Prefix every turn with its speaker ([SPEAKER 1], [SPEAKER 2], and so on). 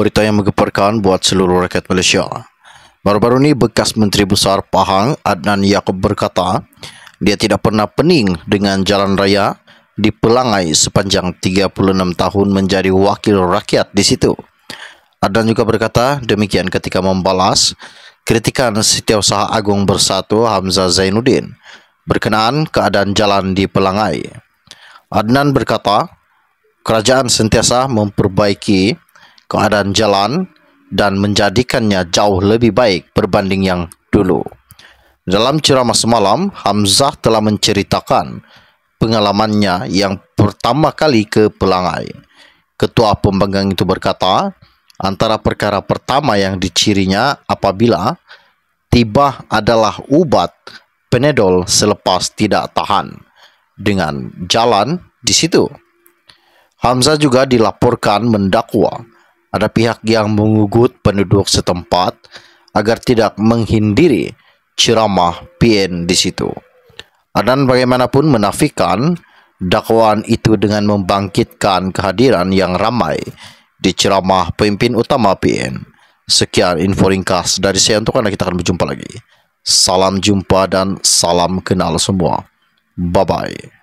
[SPEAKER 1] berita yang menggeparkan buat seluruh rakyat Malaysia. Baru-baru ini, bekas Menteri Besar Pahang Adnan Yaakob berkata, dia tidak pernah pening dengan jalan raya di Pelangai sepanjang 36 tahun menjadi wakil rakyat di situ. Adnan juga berkata demikian ketika membalas kritikan Setiausaha Agung Bersatu Hamzah Zainuddin berkenaan keadaan jalan di Pelangai. Adnan berkata, kerajaan sentiasa memperbaiki keadaan jalan dan menjadikannya jauh lebih baik berbanding yang dulu. Dalam ceramah semalam, Hamzah telah menceritakan pengalamannya yang pertama kali ke Pelangai. Ketua pembangang itu berkata, antara perkara pertama yang dicirinya apabila tiba adalah ubat penedol selepas tidak tahan dengan jalan di situ. Hamzah juga dilaporkan mendakwa ada pihak yang mengugut penduduk setempat agar tidak menghindiri ceramah PN di situ. Adan bagaimanapun menafikan dakwaan itu dengan membangkitkan kehadiran yang ramai di ceramah pemimpin utama PN. Sekian info ringkas dari saya untuk Anda kita akan berjumpa lagi. Salam jumpa dan salam kenal semua. Bye-bye.